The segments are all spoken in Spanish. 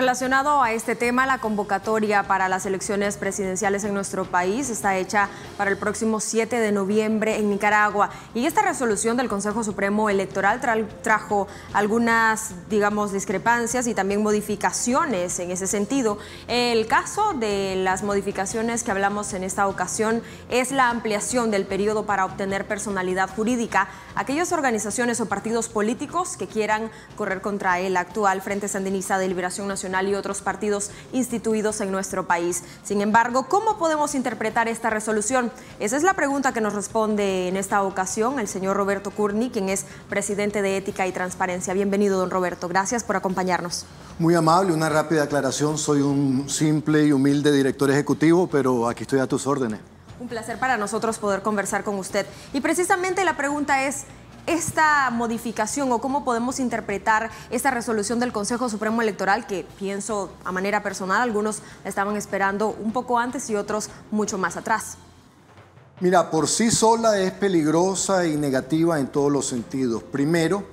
Relacionado a este tema, la convocatoria para las elecciones presidenciales en nuestro país está hecha para el próximo 7 de noviembre en Nicaragua. Y esta resolución del Consejo Supremo Electoral trajo algunas, digamos, discrepancias y también modificaciones en ese sentido. El caso de las modificaciones que hablamos en esta ocasión es la ampliación del periodo para obtener personalidad jurídica aquellas organizaciones o partidos políticos que quieran correr contra el actual Frente Sandinista de Liberación Nacional y otros partidos instituidos en nuestro país. Sin embargo, ¿cómo podemos interpretar esta resolución? Esa es la pregunta que nos responde en esta ocasión el señor Roberto Curni, quien es presidente de Ética y Transparencia. Bienvenido, don Roberto. Gracias por acompañarnos. Muy amable, una rápida aclaración. Soy un simple y humilde director ejecutivo, pero aquí estoy a tus órdenes. Un placer para nosotros poder conversar con usted. Y precisamente la pregunta es, esta modificación o cómo podemos interpretar esta resolución del Consejo Supremo Electoral que pienso a manera personal algunos la estaban esperando un poco antes y otros mucho más atrás? Mira, por sí sola es peligrosa y negativa en todos los sentidos. Primero,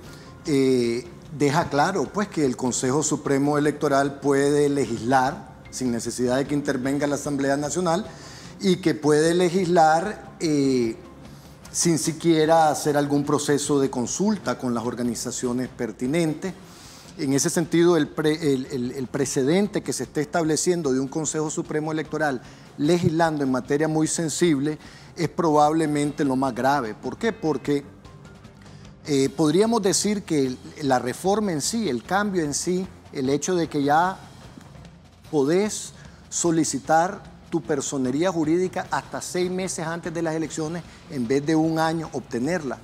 eh, deja claro pues, que el Consejo Supremo Electoral puede legislar sin necesidad de que intervenga la Asamblea Nacional y que puede legislar eh, sin siquiera hacer algún proceso de consulta con las organizaciones pertinentes. En ese sentido, el, precedente que se esté estableciendo de un Consejo Supremo Electoral legislando en materia muy sensible es probablemente lo más grave. ¿Por qué? Porque eh, podríamos decir que la reforma en sí, el cambio en sí, el hecho de que ya podés solicitar tu personería jurídica hasta seis meses antes de las elecciones en vez de un año obtenerla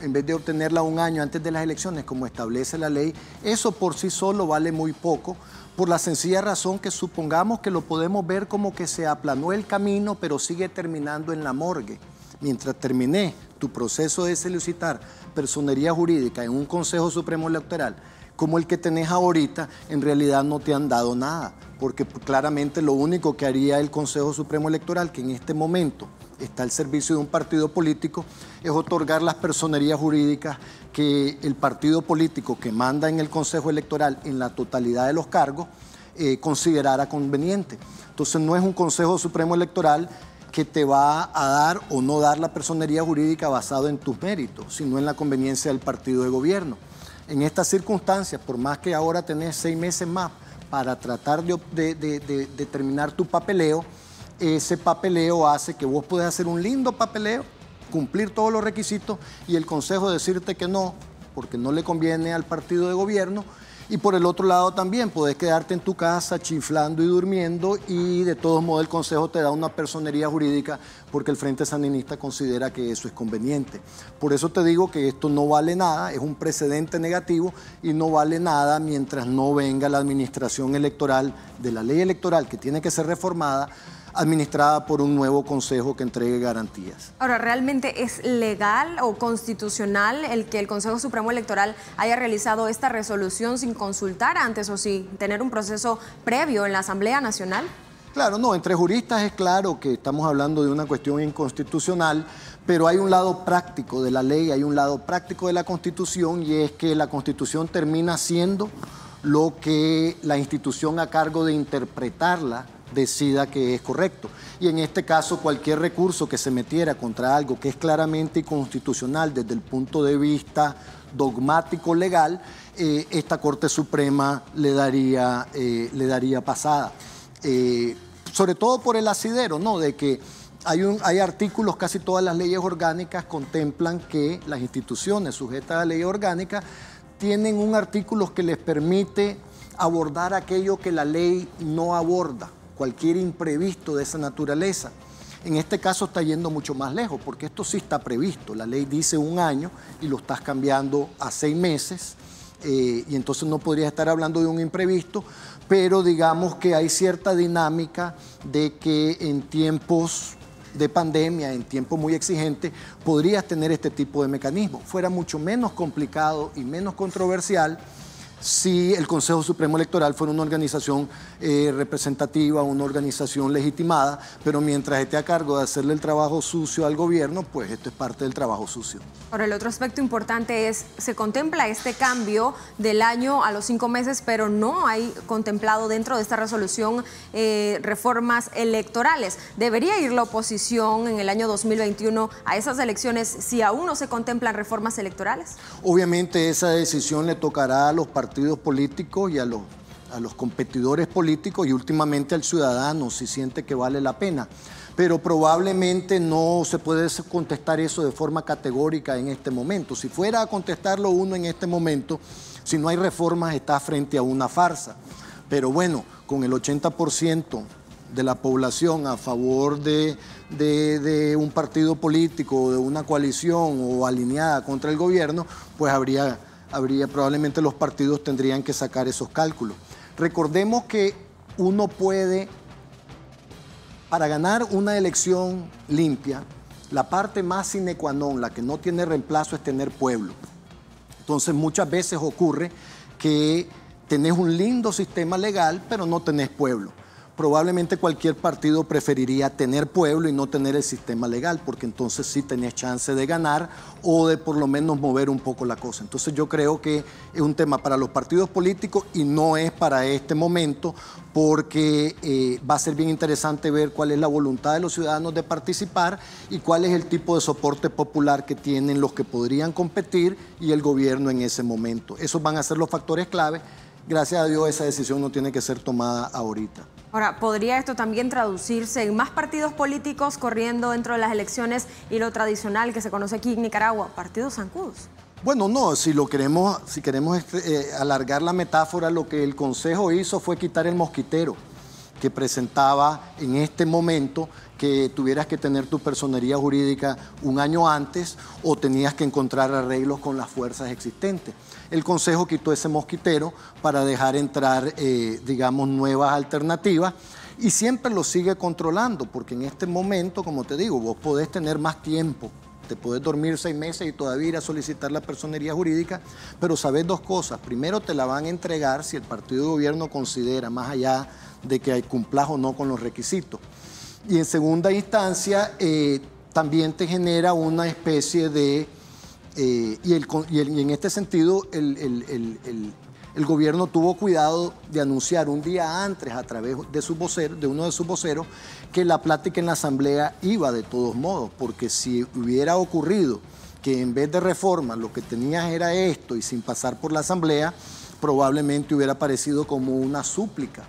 en vez de obtenerla un año antes de las elecciones, como establece la ley, eso por sí solo vale muy poco, por la sencilla razón que supongamos que lo podemos ver como que se aplanó el camino, pero sigue terminando en la morgue. Mientras terminé tu proceso de solicitar personería jurídica en un Consejo Supremo Electoral, como el que tenés ahorita, en realidad no te han dado nada, porque claramente lo único que haría el Consejo Supremo Electoral, que en este momento está al servicio de un partido político, es otorgar las personerías jurídicas que el partido político que manda en el Consejo Electoral en la totalidad de los cargos eh, considerara conveniente. Entonces no es un Consejo Supremo Electoral que te va a dar o no dar la personería jurídica basado en tus méritos, sino en la conveniencia del partido de gobierno en estas circunstancias, por más que ahora tenés seis meses más para tratar de, terminar tu papeleo, ese papeleo hace que vos puedas hacer un lindo papeleo, cumplir todos los requisitos y el consejo decirte que no, porque no le conviene al partido de gobierno y por el otro lado también, podés quedarte en tu casa chiflando y durmiendo y de todos modos el Consejo te da una personería jurídica porque el Frente Sandinista considera que eso es conveniente. Por eso te digo que esto no vale nada, es un precedente negativo y no vale nada mientras no venga la administración electoral de la ley electoral que tiene que ser reformada administrada por un nuevo consejo que entregue garantías. Ahora, ¿realmente es legal o constitucional el que el Consejo Supremo Electoral haya realizado esta resolución sin consultar antes o sin tener un proceso previo en la Asamblea Nacional? Claro, no, entre juristas es claro que estamos hablando de una cuestión inconstitucional, pero hay un lado práctico de la ley, hay un lado práctico de la Constitución y es que la Constitución termina siendo lo que la institución a cargo de interpretarla decida que es correcto. Y en este caso, cualquier recurso que se metiera contra algo que es claramente inconstitucional desde el punto de vista dogmático legal, eh, esta Corte Suprema le daría, eh, le daría pasada. Eh, sobre todo por el asidero, ¿no? De que hay, hay artículos, casi todas las leyes orgánicas contemplan que las instituciones sujetas a la ley orgánica tienen un artículo que les permite abordar aquello que la ley no aborda cualquier imprevisto de esa naturaleza. En este caso está yendo mucho más lejos, porque esto sí está previsto. La ley dice un año y lo estás cambiando a seis meses, eh, y entonces no podrías estar hablando de un imprevisto, pero digamos que hay cierta dinámica de que en tiempos de pandemia, en tiempos muy exigentes, podrías tener este tipo de mecanismo. Fuera mucho menos complicado y menos controversial si el Consejo Supremo Electoral fuera una organización eh, representativa, una organización legitimada, pero mientras esté a cargo de hacerle el trabajo sucio al gobierno, pues esto es parte del trabajo sucio. Ahora, el otro aspecto importante es, se contempla este cambio del año a los cinco meses, pero no hay contemplado dentro de esta resolución eh, reformas electorales. ¿Debería ir la oposición en el año 2021 a esas elecciones si aún no se contemplan reformas electorales? Obviamente esa decisión le tocará a los partidos partidos políticos y a los, competidores políticos y últimamente al ciudadano si siente que vale la pena. Pero probablemente no se puede contestar eso de forma categórica en este momento. Si fuera a contestarlo uno en este momento, si no hay reformas está frente a una farsa. Pero bueno, con el 80% de la población a favor de, de, un partido político, ...o de una coalición o alineada contra el gobierno, pues habría habría, probablemente los partidos tendrían que sacar esos cálculos. Recordemos que uno puede, para ganar una elección limpia, la parte más sine qua non, la que no tiene reemplazo, es tener pueblo. Entonces muchas veces ocurre que tenés un lindo sistema legal, pero no tenés pueblo probablemente cualquier partido preferiría tener pueblo y no tener el sistema legal, porque entonces sí tenía chance de ganar o de por lo menos mover un poco la cosa. Entonces yo creo que es un tema para los partidos políticos y no es para este momento, porque eh, va a ser bien interesante ver cuál es la voluntad de los ciudadanos de participar y cuál es el tipo de soporte popular que tienen los que podrían competir y el gobierno en ese momento. Esos van a ser los factores clave gracias a Dios esa decisión no tiene que ser tomada ahorita. Ahora, ¿podría esto también traducirse en más partidos políticos corriendo dentro de las elecciones y lo tradicional que se conoce aquí en Nicaragua, partidos zancudos? Bueno, no, si lo queremos, si queremos este, eh, alargar la metáfora, lo que el Consejo hizo fue quitar el mosquitero que presentaba en este momento que tuvieras que tener tu personería jurídica un año antes o tenías que encontrar arreglos con las fuerzas existentes. El Consejo quitó ese mosquitero para dejar entrar, eh, digamos, nuevas alternativas y siempre lo sigue controlando, porque en este momento, como te digo, vos podés tener más tiempo, te podés dormir seis meses y todavía ir a solicitar la personería jurídica, pero sabes dos cosas. Primero, te la van a entregar si el partido de gobierno considera, más allá de que cumplas o no con los requisitos. Y en segunda instancia, eh, también te genera una especie de... Eh, y, en este sentido, el, gobierno tuvo cuidado de anunciar un día antes a través de, su vocero de uno de sus voceros que la plática en la Asamblea iba de todos modos, porque si hubiera ocurrido que en vez de reforma lo que tenías era esto y sin pasar por la Asamblea, probablemente hubiera parecido como una súplica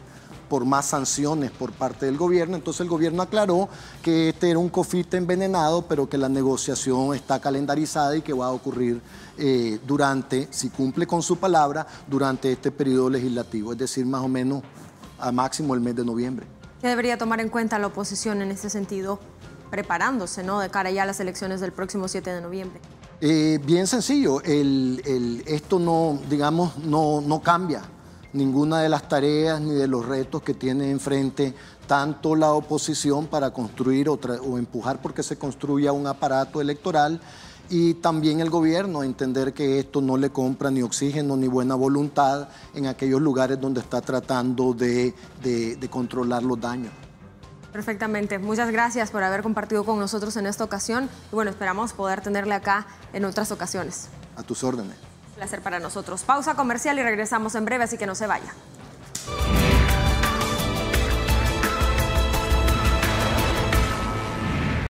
por más sanciones por parte del gobierno. Entonces el gobierno aclaró que este era un cofite envenenado, pero que la negociación está calendarizada y que va a ocurrir eh, durante, si cumple con su palabra, durante este periodo legislativo, es decir, más o menos a máximo el mes de noviembre. ¿Qué debería tomar en cuenta la oposición en este sentido, preparándose ¿no? de cara ya a las elecciones del próximo 7 de noviembre? Eh, bien sencillo, el, esto no, digamos, no, no cambia ninguna de las tareas ni de los retos que tiene enfrente tanto la oposición para construir o empujar porque se construya un aparato electoral y también el gobierno entender que esto no le compra ni oxígeno ni buena voluntad en aquellos lugares donde está tratando de, de controlar los daños. Perfectamente, muchas gracias por haber compartido con nosotros en esta ocasión y bueno, esperamos poder tenerle acá en otras ocasiones. A tus órdenes placer para nosotros. Pausa comercial y regresamos en breve, así que no se vaya.